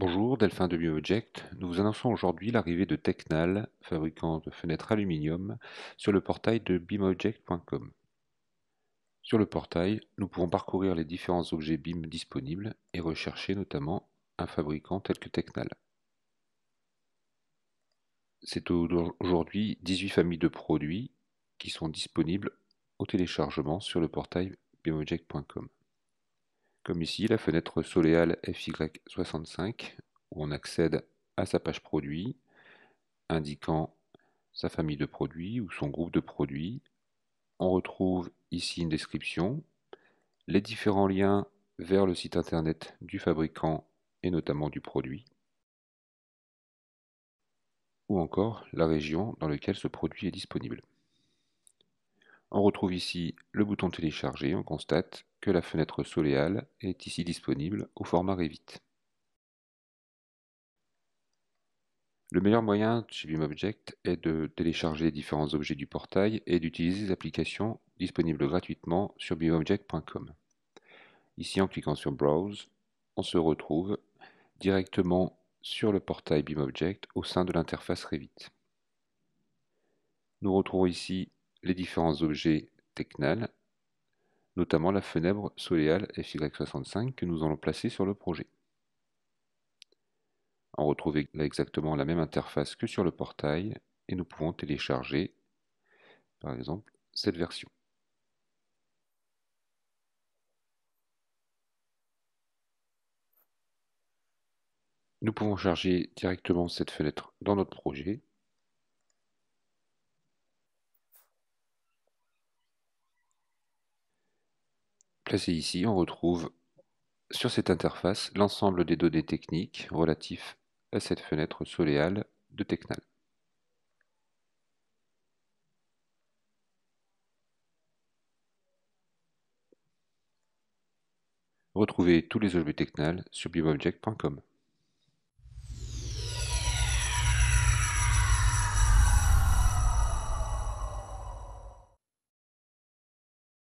Bonjour, Delphin de Bimobject. Nous vous annonçons aujourd'hui l'arrivée de Technal, fabricant de fenêtres aluminium, sur le portail de Bimobject.com. Sur le portail, nous pouvons parcourir les différents objets BIM disponibles et rechercher notamment un fabricant tel que Technal. C'est aujourd'hui 18 familles de produits qui sont disponibles au téléchargement sur le portail Bimobject.com. Comme ici, la fenêtre Soleal FY65, où on accède à sa page produit, indiquant sa famille de produits ou son groupe de produits. On retrouve ici une description, les différents liens vers le site internet du fabricant et notamment du produit, ou encore la région dans laquelle ce produit est disponible. On retrouve ici le bouton télécharger, on constate que la fenêtre soléale est ici disponible au format Revit. Le meilleur moyen chez BeamObject est de télécharger différents objets du portail et d'utiliser les applications disponibles gratuitement sur bimobject.com. Ici, en cliquant sur Browse, on se retrouve directement sur le portail BIMobject au sein de l'interface Revit. Nous retrouvons ici les différents objets Technal notamment la fenêtre soléale FY65 que nous allons placer sur le projet. On retrouve exactement la même interface que sur le portail et nous pouvons télécharger par exemple cette version. Nous pouvons charger directement cette fenêtre dans notre projet Placé ici, on retrouve sur cette interface l'ensemble des données techniques relatifs à cette fenêtre soléale de Technal. Retrouvez tous les objets Technal sur BibObject.com